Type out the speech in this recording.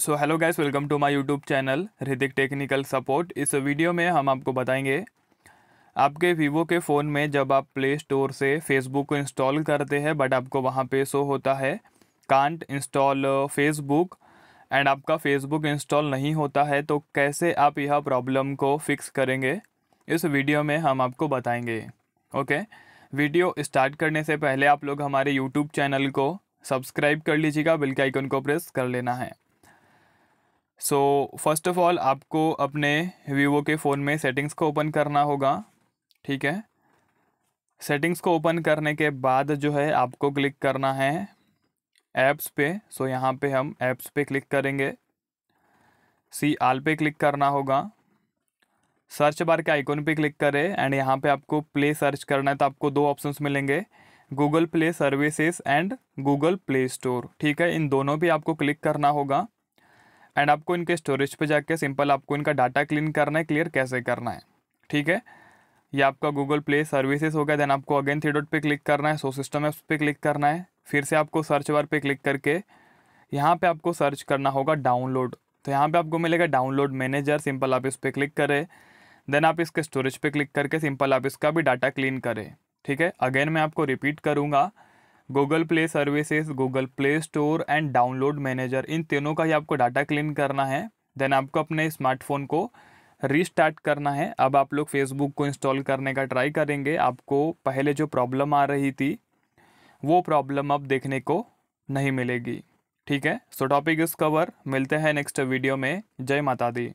so hello guys welcome to my YouTube channel Hridik technical support इस वीडियो में हम आपको बताएंगे आपके वीवो के फ़ोन में जब आप प्ले स्टोर से फेसबुक को इंस्टॉल करते हैं बट आपको वहाँ पे शो होता है कांट इंस्टॉल फेसबुक एंड आपका फेसबुक इंस्टॉल नहीं होता है तो कैसे आप यह प्रॉब्लम को फिक्स करेंगे इस वीडियो में हम आपको बताएँगे ओके वीडियो स्टार्ट करने से पहले आप लोग हमारे यूट्यूब चैनल को सब्सक्राइब कर लीजिएगा बिल के आइकन को प्रेस कर लेना है सो फर्स्ट ऑफ ऑल आपको अपने वीवो के फ़ोन में सेटिंग्स को ओपन करना होगा ठीक है सेटिंग्स को ओपन करने के बाद जो है आपको क्लिक करना है ऐप्स पे सो so यहाँ पे हम ऐप्स पे क्लिक करेंगे सी आल पे क्लिक करना होगा सर्च बार के आइकॉन पे क्लिक करें एंड यहाँ पे आपको प्ले सर्च करना है तो आपको दो ऑप्शंस मिलेंगे Google Play services and Google Play Store ठीक है इन दोनों पे आपको क्लिक करना होगा एंड आपको इनके स्टोरेज पे जाके सिंपल आपको इनका डाटा क्लीन करना है क्लियर कैसे करना है ठीक है ये आपका गूगल प्ले सर्विसेज हो गया देन आपको अगेन थ्री डॉट पे क्लिक करना है सो सिस्टम एप्स पे क्लिक करना है फिर से आपको सर्च बार पे क्लिक करके यहाँ पे आपको सर्च करना होगा डाउनलोड तो यहाँ पे आपको मिलेगा डाउनलोड मैनेजर सिंपल आप इस पर क्लिक करें देन आप इसके स्टोरेज पे क्लिक करके सिंपल आप इसका भी डाटा क्लीन करें ठीक है अगेन मैं आपको रिपीट करूँगा Google Play services Google Play Store and download manager इन तीनों का ही आपको डाटा क्लीन करना है देन आपको अपने स्मार्टफोन को रीस्टार्ट करना है अब आप लोग फेसबुक को इंस्टॉल करने का ट्राई करेंगे आपको पहले जो प्रॉब्लम आ रही थी वो प्रॉब्लम अब देखने को नहीं मिलेगी ठीक है सो टॉपिक इस कवर मिलते हैं नेक्स्ट वीडियो में जय माता दी